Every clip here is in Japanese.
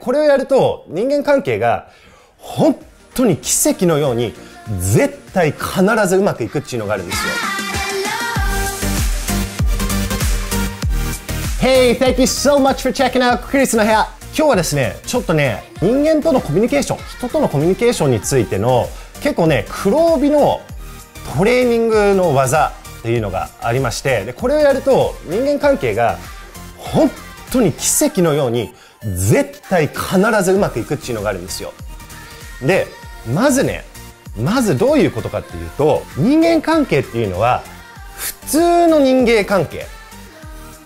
これをやると人間関係が本当に奇跡のように絶対必ずうまくいくっていうのがあるんですよ Hey, thank you so much for checking out Chris の部屋今日はですねちょっとね人間とのコミュニケーション人とのコミュニケーションについての結構ね黒帯のトレーニングの技っていうのがありましてでこれをやると人間関係が本当に奇跡のように絶対必ずうまくいくっていうのがあるんですよでまずねまずどういうことかっていうと人間関係っていうのは普通の人間関係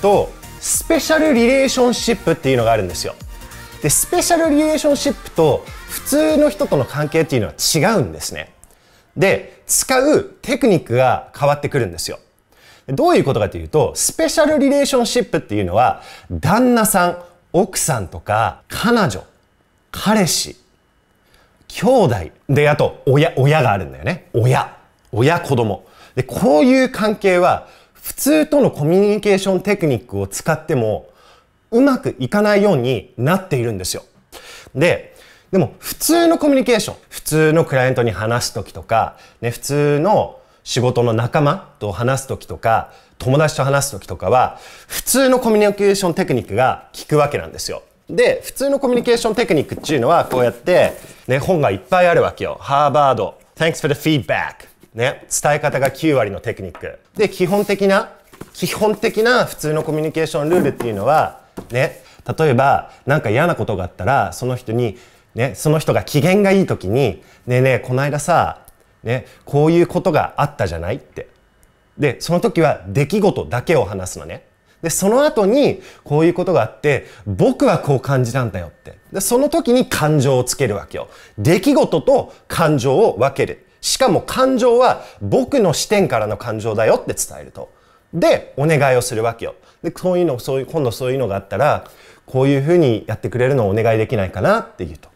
とスペシャルリレーションシップっていうのがあるんですよでスペシャルリレーションシップと普通の人との関係っていうのは違うんですねで使うテクニックが変わってくるんですよどういうことかというとスペシャルリレーションシップっていうのは旦那さん奥さんとか、彼女、彼氏、兄弟、で、あと、親、親があるんだよね。親、親、子供。で、こういう関係は、普通とのコミュニケーションテクニックを使っても、うまくいかないようになっているんですよ。で、でも普通のコミュニケーション、普通のクライアントに話す時とか、ね、普通の仕事の仲間と話す時とか、友達と話す時とかは、普通のコミュニケーションテクニックが効くわけなんですよ。で、普通のコミュニケーションテクニックっていうのは、こうやって、ね、本がいっぱいあるわけよ。ハーバード、Thanks for the feedback。ね、伝え方が9割のテクニック。で、基本的な、基本的な普通のコミュニケーションルールっていうのは、ね、例えば、なんか嫌なことがあったら、その人に、ね、その人が機嫌がいい時に、ねえねえ、この間さ、ね、こういうことがあったじゃないって。で、その時は出来事だけを話すのね。で、その後に、こういうことがあって、僕はこう感じたんだよって。で、その時に感情をつけるわけよ。出来事と感情を分ける。しかも感情は僕の視点からの感情だよって伝えると。で、お願いをするわけよ。で、そういうの、そういう、今度そういうのがあったら、こういうふうにやってくれるのをお願いできないかなって言うと。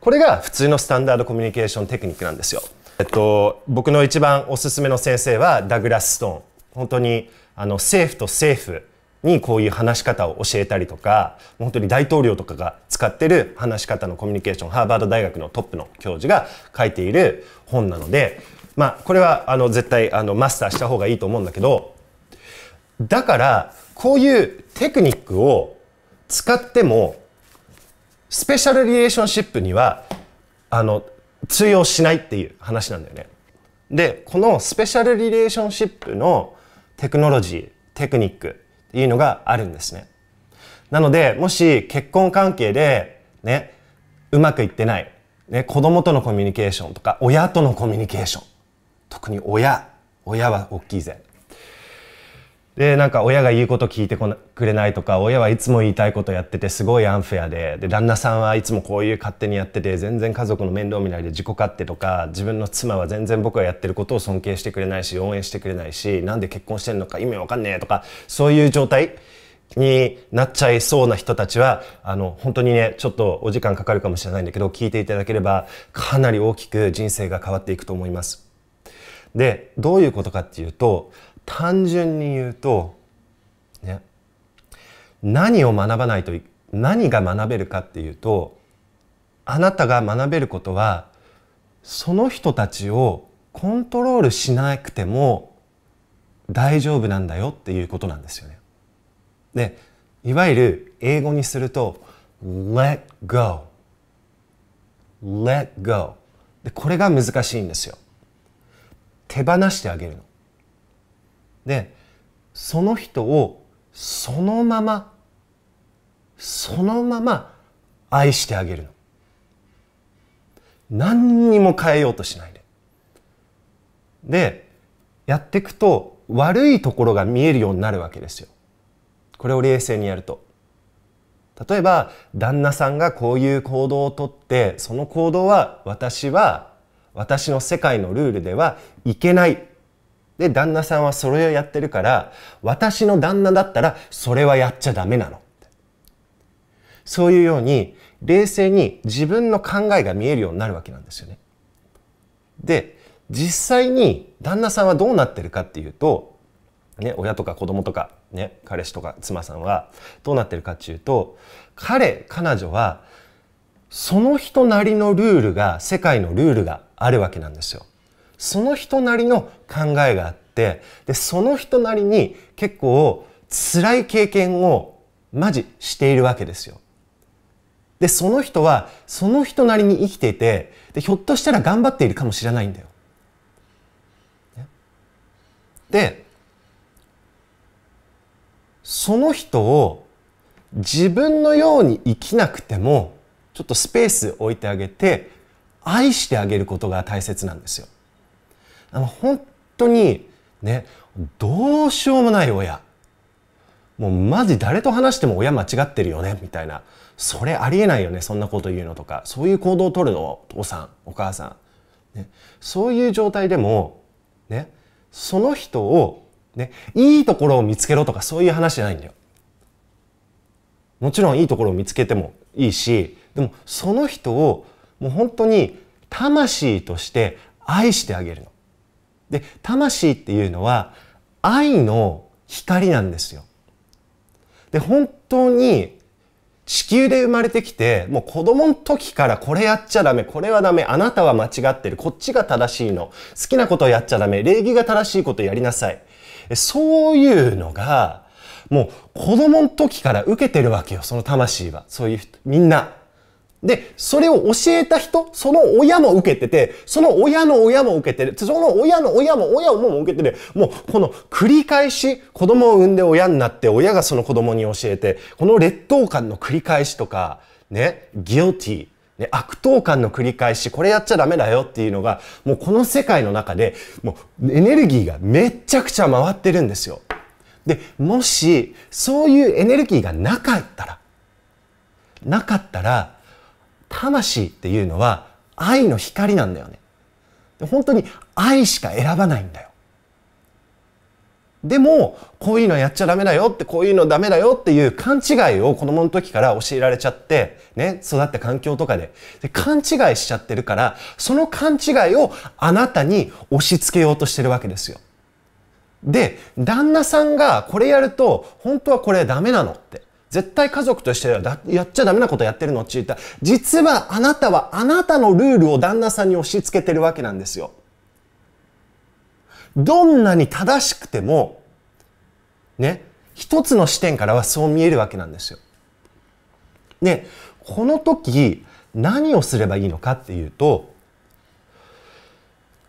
これが普通のスタンダードコミュニケーションテクニックなんですよ。えっと、僕の一番おすすめの先生はダグラス・ストーン本当にあの政府と政府にこういう話し方を教えたりとか本当に大統領とかが使ってる話し方のコミュニケーションハーバード大学のトップの教授が書いている本なので、まあ、これはあの絶対あのマスターした方がいいと思うんだけどだからこういうテクニックを使ってもスペシャルリレーションシップにはあの通用しないっていう話なんだよね。で、このスペシャルリレーションシップのテクノロジー、テクニックっていうのがあるんですね。なので、もし結婚関係でね、うまくいってない、ね、子供とのコミュニケーションとか、親とのコミュニケーション、特に親、親は大きいぜ。でなんか親が言うこと聞いてこなくれないとか親はいつも言いたいことやっててすごいアンフェアでで旦那さんはいつもこういう勝手にやってて全然家族の面倒見ないで自己勝手とか自分の妻は全然僕がやってることを尊敬してくれないし応援してくれないしなんで結婚してるのか意味わかんねえとかそういう状態になっちゃいそうな人たちはあの本当にねちょっとお時間かかるかもしれないんだけど聞いていただければかなり大きく人生が変わっていくと思います。でどういうことかっていうと単純に言うと、ね、何を学ばないと何が学べるかっていうとあなたが学べることはその人たちをコントロールしなくても大丈夫なんだよっていうことなんですよね。でいわゆる英語にすると Let go Let go でこれが難しいんですよ。手放してあげるの。でその人をそのままそのまま愛してあげるの何にも変えようとしないででやっていくと悪いところが見えるようになるわけですよこれを冷静にやると例えば旦那さんがこういう行動をとってその行動は私は私の世界のルールではいけないで、旦那さんはそれをやってるから、私の旦那だったらそれはやっちゃダメなの。そういうように、冷静に自分の考えが見えるようになるわけなんですよね。で、実際に旦那さんはどうなってるかっていうと、ね、親とか子供とか、ね、彼氏とか妻さんはどうなってるかっていうと、彼、彼女は、その人なりのルールが、世界のルールがあるわけなんですよ。その人なりの考えがあってでその人なりに結構辛い経験をマジしているわけですよ。でその人はその人なりに生きていてでひょっとしたら頑張っているかもしれないんだよ。でその人を自分のように生きなくてもちょっとスペース置いてあげて愛してあげることが大切なんですよ。あの本当にねどうしようもない親もうマジ誰と話しても親間違ってるよねみたいなそれありえないよねそんなこと言うのとかそういう行動をとるのお父さんお母さん、ね、そういう状態でも、ね、その人を、ね、いいところを見つけろとかそういう話じゃないんだよ。もちろんいいところを見つけてもいいしでもその人をもう本当に魂として愛してあげるの。で、魂っていうのは愛の光なんですよ。で、本当に地球で生まれてきて、もう子供の時からこれやっちゃダメ、これはダメ、あなたは間違ってる、こっちが正しいの、好きなことをやっちゃダメ、礼儀が正しいことやりなさい。そういうのが、もう子供の時から受けてるわけよ、その魂は。そういうみんな。で、それを教えた人、その親も受けてて、その親の親も受けてる、その親の親も親も受けてる、もうこの繰り返し子供を産んで親になって親がその子供に教えて、この劣等感の繰り返しとか、ね、guilty、ね、悪党感の繰り返し、これやっちゃダメだよっていうのが、もうこの世界の中で、もうエネルギーがめっちゃくちゃ回ってるんですよ。で、もし、そういうエネルギーがなかったら、なかったら、魂っていうのは愛の光なんだよね。本当に愛しか選ばないんだよ。でも、こういうのやっちゃダメだよって、こういうのダメだよっていう勘違いを子供の時から教えられちゃって、ね、育った環境とかで。で、勘違いしちゃってるから、その勘違いをあなたに押し付けようとしてるわけですよ。で、旦那さんがこれやると、本当はこれダメなのって。絶対家族としてはやっちゃダメなことやってるのって言ったら、実はあなたはあなたのルールを旦那さんに押し付けてるわけなんですよ。どんなに正しくても、ね、一つの視点からはそう見えるわけなんですよ。で、この時、何をすればいいのかっていうと、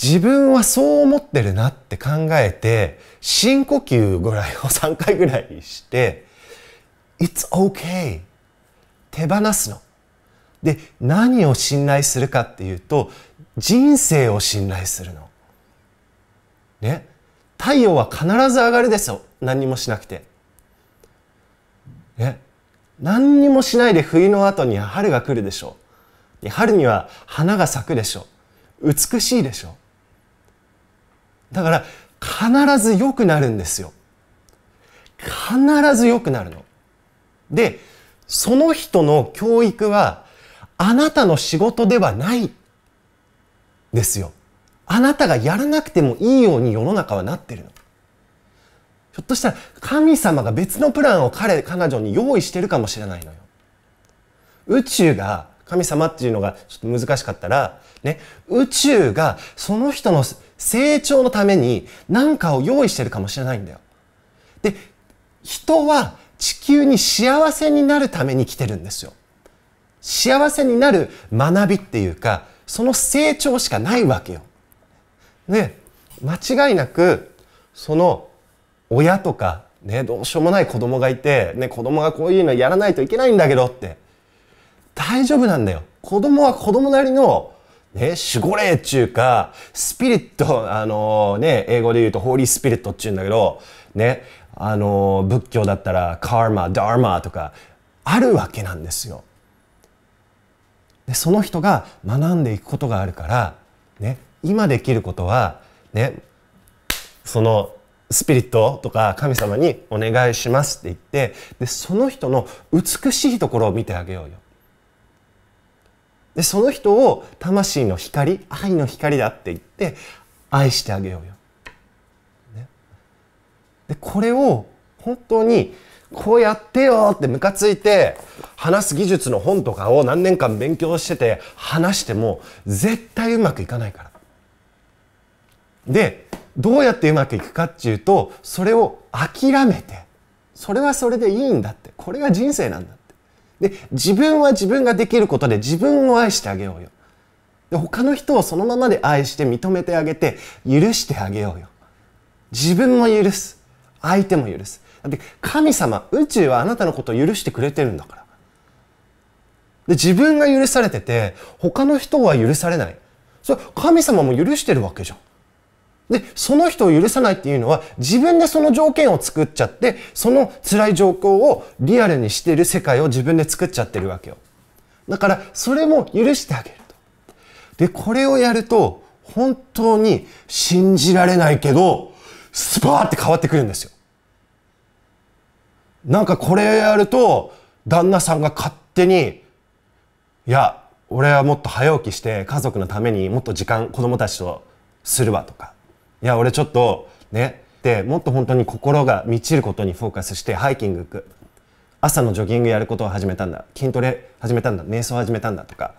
自分はそう思ってるなって考えて、深呼吸ぐらいを3回ぐらいして、It's okay. 手放すの。で、何を信頼するかっていうと、人生を信頼するの。ね。太陽は必ず上がるですよ。何もしなくて。ね。何にもしないで冬の後に春が来るでしょう。春には花が咲くでしょう。美しいでしょう。だから、必ず良くなるんですよ。必ず良くなるの。で、その人の教育はあなたの仕事ではないですよ。あなたがやらなくてもいいように世の中はなってるの。ひょっとしたら神様が別のプランを彼、彼女に用意してるかもしれないのよ。宇宙が、神様っていうのがちょっと難しかったら、ね、宇宙がその人の成長のために何かを用意してるかもしれないんだよ。で、人は地球に幸せになるために来てるんですよ。幸せになる学びっていうか、その成長しかないわけよ。ね、間違いなく、その親とか、ね、どうしようもない子供がいて、ね、子供がこういうのやらないといけないんだけどって、大丈夫なんだよ。子供は子供なりの、ね、守護霊っちゅうか、スピリット、あのー、ね、英語で言うとホーリースピリットっちゅうんだけど、ね、あの仏教だったらカーマダーマとかあるわけなんですよ。でその人が学んでいくことがあるから、ね、今できることは、ね、そのスピリットとか神様にお願いしますって言ってでその人の美しいところを見てあげようよ。でその人を魂の光愛の光だって言って愛してあげようよ。でこれを本当にこうやってよってムカついて話す技術の本とかを何年間勉強してて話しても絶対うまくいかないから。でどうやってうまくいくかっていうとそれを諦めてそれはそれでいいんだってこれが人生なんだってで自分は自分ができることで自分を愛してあげようよで他の人をそのままで愛して認めてあげて許してあげようよ自分も許す相手も許すだって神様宇宙はあなたのことを許してくれてるんだからで自分が許されてて他の人は許されないそれは神様も許してるわけじゃんで、その人を許さないっていうのは自分でその条件を作っちゃって、その辛い状況をリアルにしている世界を自分で作っちゃってるわけよ。だから、それも許してあげると。で、これをやると、本当に信じられないけど、スパーって変わってくるんですよ。なんかこれやると旦那さんが勝手に「いや俺はもっと早起きして家族のためにもっと時間子供たちとするわ」とか「いや俺ちょっとね」でもっと本当に心が満ちることにフォーカスしてハイキング行く朝のジョギングやることを始めたんだ筋トレ始めたんだ瞑想始めたんだとか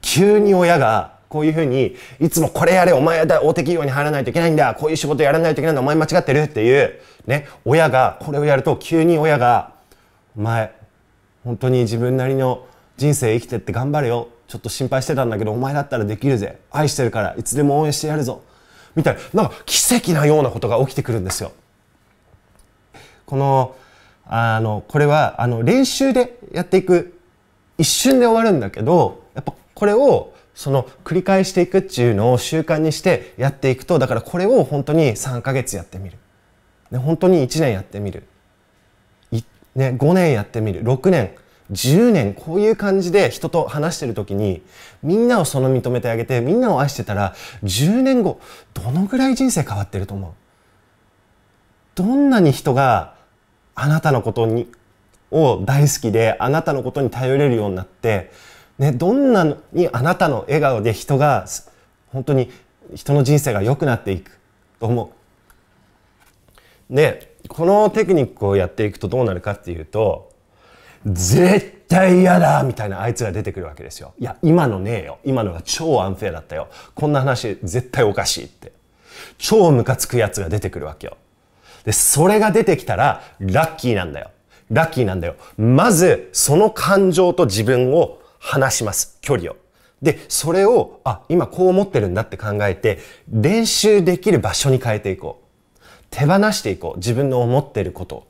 急に親がこういうふうに、いつもこれやれ、お前だ、大手企業に入らないといけないんだ、こういう仕事やらないといけないんだ、お前間違ってるっていう、ね、親が、これをやると急に親が、お前、本当に自分なりの人生生きてって頑張れよ。ちょっと心配してたんだけど、お前だったらできるぜ。愛してるから、いつでも応援してやるぞ。みたいな、なんか奇跡なようなことが起きてくるんですよ。この、あの、これは、あの、練習でやっていく、一瞬で終わるんだけど、やっぱこれをその繰り返していくっていうのを習慣にしてやっていくとだからこれを本当に3か月やってみる、ね、本当に1年やってみる、ね、5年やってみる6年10年こういう感じで人と話してる時にみんなをその認めてあげてみんなを愛してたら10年後どのぐらい人生変わってると思うどんなに人があなたのことにを大好きであなたのことに頼れるようになってね、どんなにあなたの笑顔で人が本当に人の人生が良くなっていくと思う。でこのテクニックをやっていくとどうなるかっていうと絶対嫌だみたいなあいつが出てくるわけですよ。いや今のねえよ今のが超アンフェアだったよこんな話絶対おかしいって超ムカつくやつが出てくるわけよ。でそれが出てきたらラッキーなんだよ。ラッキーなんだよ。まずその感情と自分を離します。距離を。で、それを、あ、今こう思ってるんだって考えて、練習できる場所に変えていこう。手放していこう。自分の思ってること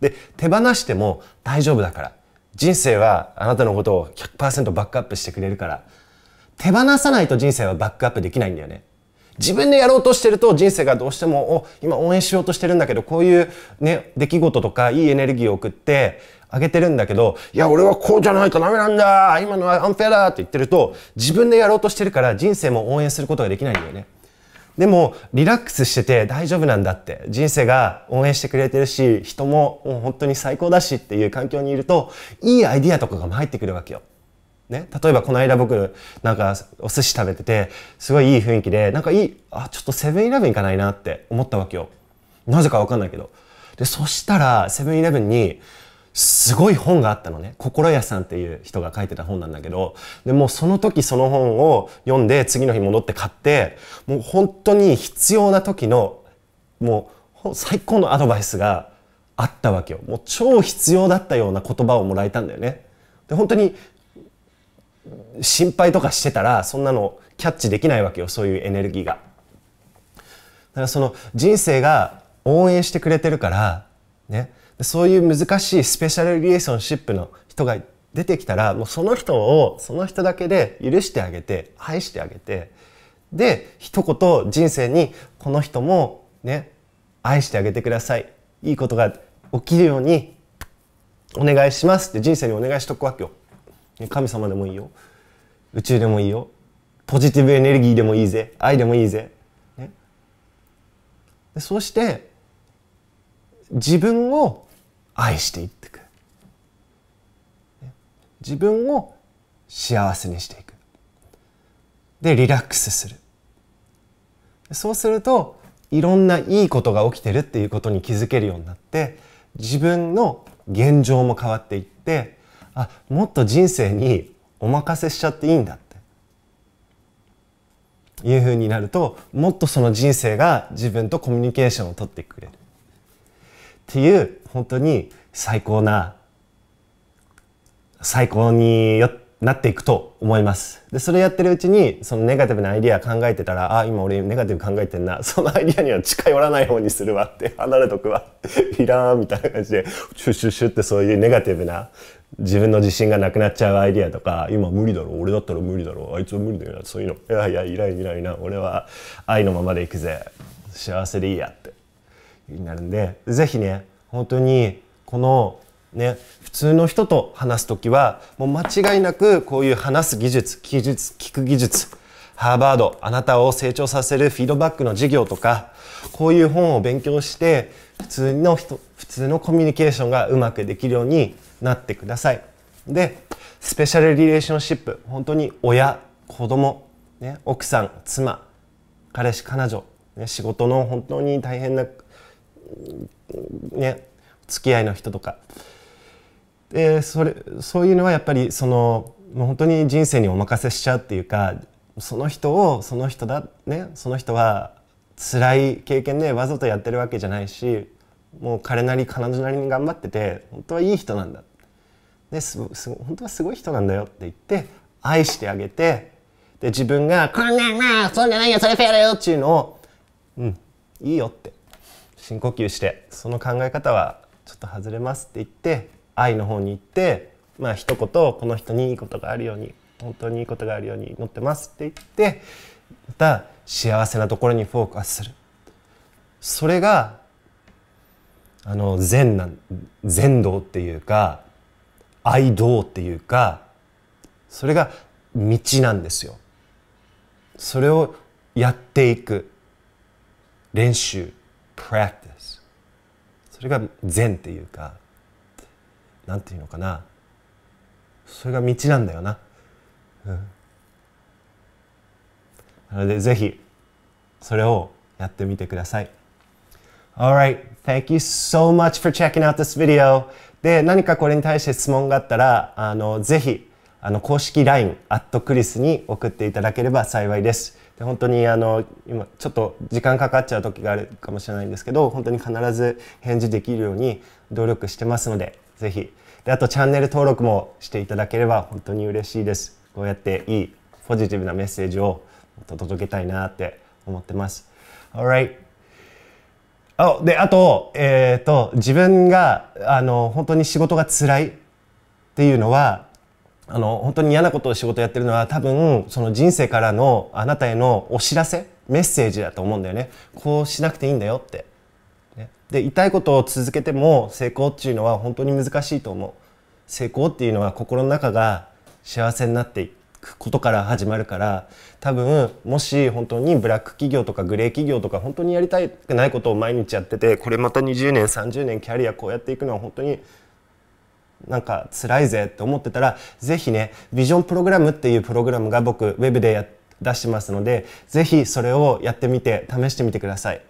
で、手放しても大丈夫だから。人生はあなたのことを100%バックアップしてくれるから。手放さないと人生はバックアップできないんだよね。自分でやろうとしてると人生がどうしてもお今応援しようとしてるんだけどこういう、ね、出来事とかいいエネルギーを送ってあげてるんだけどいや俺はこうじゃないとダメなんだ今のはアンフェアだって言ってると自分でやろうとしてるから人生も応援することができないんだよね。でもリラックスしてて大丈夫なんだって人生が応援してくれてるし人ももう本当に最高だしっていう環境にいるといいアイディアとかが入ってくるわけよ。ね、例えばこの間僕なんかお寿司食べててすごいいい雰囲気でなんかいいあちょっとセブンイレブン行かないなって思ったわけよなぜかわかんないけどでそしたらセブンイレブンにすごい本があったのね心屋さんっていう人が書いてた本なんだけどでもうその時その本を読んで次の日戻って買ってもう本当に必要な時のもう最高のアドバイスがあったわけよもう超必要だったような言葉をもらえたんだよねで本当に心配とかしてたらそんなのキャッチできないわけよそういうエネルギーが。だからその人生が応援してくれてるから、ね、そういう難しいスペシャルリレーションシップの人が出てきたらもうその人をその人だけで許してあげて愛してあげてで一言人生にこの人もね愛してあげてくださいいいことが起きるようにお願いしますって人生にお願いしとくわけよ。神様でもいいよ宇宙でもいいよポジティブエネルギーでもいいぜ愛でもいいぜ、ね、でそして自分を愛していってく自分を幸せにしていくでリラックスするそうするといろんないいことが起きてるっていうことに気づけるようになって自分の現状も変わっていってあもっと人生にお任せしちゃっていいんだっていうふうになるともっとその人生が自分とコミュニケーションをとってくれるっていう本当に最高な最高によなっていくと思いますでそれやってるうちにそのネガティブなアイディア考えてたらあ今俺ネガティブ考えてんな そのアイディアには近寄らない方にするわって離れとくわ いらんみたいな感じでシュッシュッシュッってそういうネガティブな自分の自信がなくなっちゃうアイディアとか今無理だろ俺だったら無理だろあいつは無理だよなそういうのいやいやいらいらいな俺は愛のままでいくぜ幸せでいいやってになるんで是非ね本当にこのね普通の人と話す時はもう間違いなくこういう話す技術技術聞く技術ハーバードあなたを成長させるフィードバックの授業とかこういう本を勉強して普通の人普通のコミュニケーションがうまくできるようになってください。でスペシャルリレーションシップ本当に親子供、ね、奥さん妻彼氏彼女、ね、仕事の本当に大変な、ね、付き合いの人とかでそれそういうのはやっぱりそのもう本当に人生にお任せしちゃうっていうかその人をその人だねその人は辛い経験でわざとやってるわけじゃないしもう彼なり彼女なりに頑張ってて本当はいい人なんだね、す本当はすごい人なんだよって言って愛してあげてで自分が「こんなんなそんじゃないよそれフェアだよ」っていうのを「うんいいよ」って深呼吸してその考え方はちょっと外れますって言って愛の方に行ってまあ一言この人にいいことがあるように本当にいいことがあるように祈ってますって言ってまた幸せなところにフォーカスするそれがあの善な善道っていうか愛道っていうかそれが道なんですよそれをやっていく練習 practice それが善っていうかなんていうのかなそれが道なんだよな、うん、なのでぜひそれをやってみてください Alright, thank you so much for checking out this video. で何かこれに対して質問があったらあのぜひあの公式 LINE アットクリスに送っていただければ幸いです。で本当にあの今ちょっと時間かかっちゃう時があるかもしれないんですけど本当に必ず返事できるように努力してますのでぜひであとチャンネル登録もしていただければ本当に嬉しいです。こうやっていいポジティブなメッセージを届けたいなって思ってます。Alright. あであと,、えーと、自分があの本当に仕事が辛いっていうのはあの本当に嫌なことを仕事やってるのは多分その人生からのあなたへのお知らせメッセージだと思うんだよねこうしなくていいんだよって。ね、で痛いことを続けても成功っていうのは本当に難しいと思う。成功っていうのは心の中が幸せになっていく。ことから始まるから多分もし本当にブラック企業とかグレー企業とか本当にやりたくないことを毎日やっててこれまた20年30年キャリアこうやっていくのは本当になんか辛いぜって思ってたら是非ねビジョンプログラムっていうプログラムが僕ウェブでや出してますので是非それをやってみて試してみてください。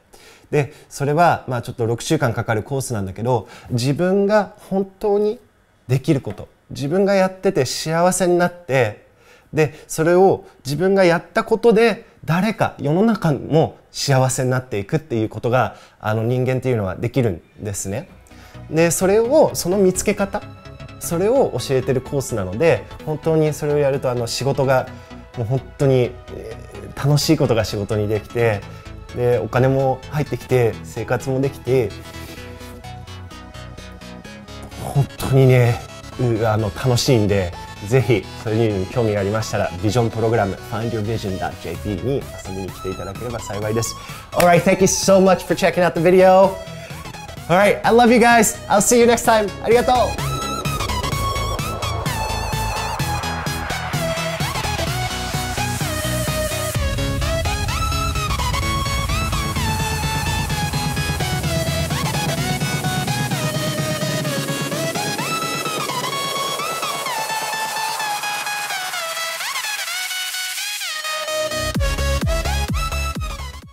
でそれはまあちょっと6週間かかるコースなんだけど自分が本当にできること自分がやってて幸せになってでそれを自分がやったことで誰か世の中も幸せになっていくっていうことがあの人間っていうのはできるんですね。でそれをその見つけ方それを教えてるコースなので本当にそれをやるとあの仕事がもう本当に楽しいことが仕事にできてでお金も入ってきて生活もできて本当にねあの楽しいんでぜひそれに興味がありましたら、ビジョンプログラム findyourvision.jp に遊びに来ていただければ幸いです。Alright, thank you so much for checking out the video. Alright, I love you guys. I'll see you next time. ありがとう